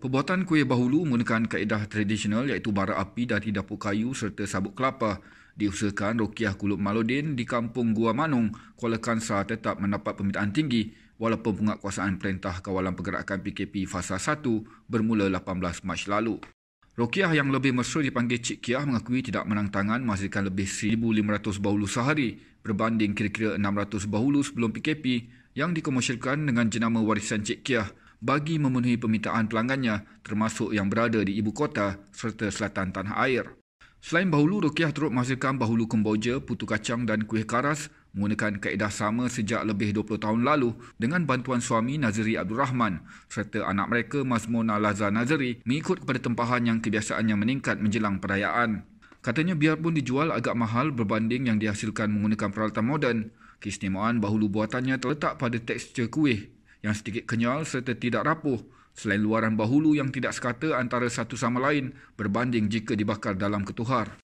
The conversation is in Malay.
Pembuatan kuih bahulu menggunakan kaedah tradisional iaitu bara api dari dapur kayu serta sabuk kelapa. Diusahakan Rokiah Kulub Malodin di kampung Gua Manung, Kuala Kansar tetap mendapat permintaan tinggi walaupun penguatkuasaan Perintah Kawalan Pergerakan PKP Fasa 1 bermula 18 Mac lalu. Rokiah yang lebih mesra dipanggil Cik Kiah mengakui tidak menang tangan menghasilkan lebih 1,500 bahulu sehari berbanding kira-kira 600 bahulu sebelum PKP yang dikomersilkan dengan jenama warisan Cik Kiah bagi memenuhi permintaan pelanggannya termasuk yang berada di ibu kota serta selatan tanah air. Selain bahulu, Rukiah turut menghasilkan bahulu kemboja, putu kacang dan kuih karas menggunakan kaedah sama sejak lebih 20 tahun lalu dengan bantuan suami Nazri Abdul Rahman serta anak mereka Mazmona Laza Nazri mengikut kepada tempahan yang kebiasaannya meningkat menjelang perayaan. Katanya biarpun dijual agak mahal berbanding yang dihasilkan menggunakan peralatan moden, keistimewaan bahulu buatannya terletak pada tekstur kuih yang sedikit kenyal serta tidak rapuh selain luaran bahulu yang tidak sekata antara satu sama lain berbanding jika dibakar dalam ketuhar.